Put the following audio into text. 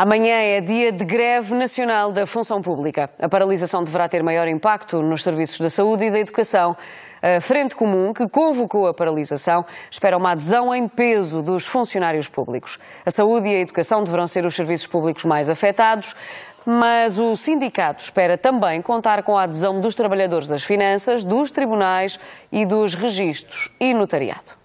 Amanhã é dia de greve nacional da função pública. A paralisação deverá ter maior impacto nos serviços da saúde e da educação. A Frente Comum, que convocou a paralisação, espera uma adesão em peso dos funcionários públicos. A saúde e a educação deverão ser os serviços públicos mais afetados, mas o sindicato espera também contar com a adesão dos trabalhadores das finanças, dos tribunais e dos registros e notariado.